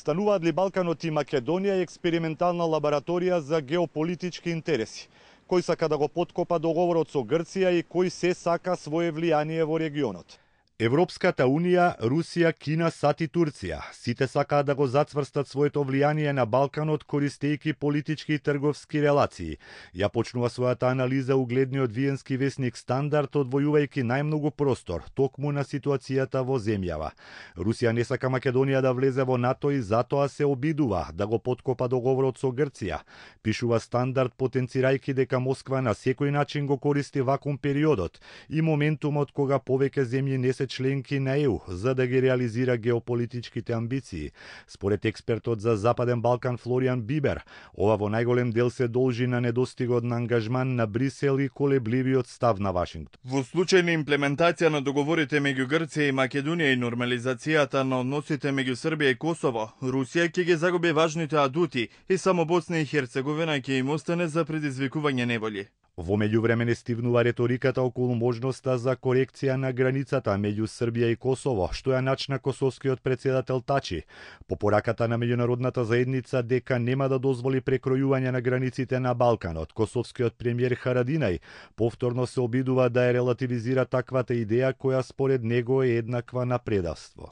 Стануваат ли Балканот и Македонија експериментална лабораторија за геополитички интереси? Кој сака да го подкопа договорот со Грција и кој се сака свое влијание во регионот? Европската Унија, Русија, Кина, САД и Турција сите сакаат да го зацврстат своето влијание на Балканот користејќи политички и трговски релации. Ја почнува својата анализа угледниот виенски весник Стандард одвојувајќи најмногу простор токму на ситуацијата во земјава. Русија не сака Македонија да влезе во НАТО и затоа се обидува да го подкопа договорот со Грција. Пишува Стандард потенцирајќи дека Москва на секој начин го користи вакуум периодот и моментумот кога повеќе земји не се се членки на ЕУ за да ги реализира геополитичките амбиции. Според експертот за Западен Балкан Флориан Бибер, ова во најголем дел се должи на недостигот на ангажман на Брисел и колебливиот став на Вашингтон. Во случај на имплементација на договорите меѓу Грција и Македонија и нормализацијата на односите меѓу Србија и Косово, Русија ќе ги загуби важните адути и само Босна и Херцеговина ќе им остане за предизвикување неволи. Во меѓувреме не стивнува реториката околу можноста за корекција на границата меѓу Србија и Косово, што ја начна косовскиот председател Тачи, по пораката на меѓународната заедница дека нема да дозволи прекројување на границите на Балканот. Косовскиот премиер Харадинај повторно се обидува да ја релативизира таквата идеја која според него е еднаква на предавство.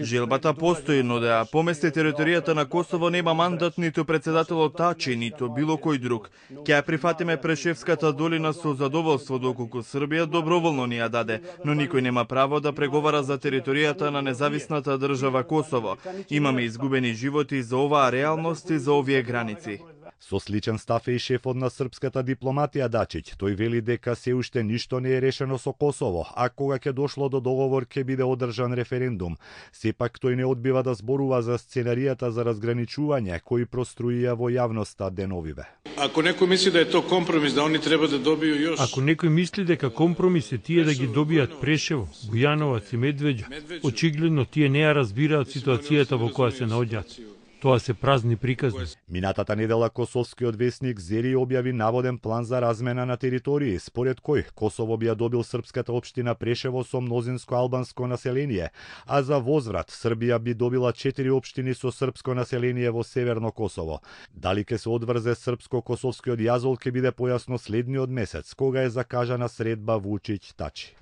Желбата постои, но да ја помести територијата на Косово нема мандат ниту председателот Тачи, ниту било кој друг. Ке ја прифатиме Прешевската долина со задоволство доколку Србија доброволно ни ја даде, но никој нема право да преговара за територијата на независната држава Косово. Имаме изгубени животи за оваа реалност и за овие граници. Со сличен став е и шефот на српската дипломатија Дачиќ. Тој вели дека се уште ништо не е решено со Косово, а кога ќе дошло до договор ќе биде одржан референдум. Сепак тој не одбива да зборува за сценаријата за разграничување кои проструија во јавноста деновиве. Ако некој мисли да е тоа компромис, да они треба да добију још... Ако некој мисли дека компромис е тие да ги добијат Прешево, Бујановац и Медвеѓа, очигледно тие не ја разбираат ситуацијата во која се наоѓаат. Тоа се празни приказни. Минатата недела Косовскиот вестник Зери објави наводен план за размена на територии, според кој Косово би ја добил српската општина Прешево со мнозинско албанско население, а за возврат Србија би добила четири општини со српско население во Северно Косово. Дали ке се одврзе српско-косовскиот јазол ке биде појасно следниот месец, кога е закажана средба Вучич-Тачи.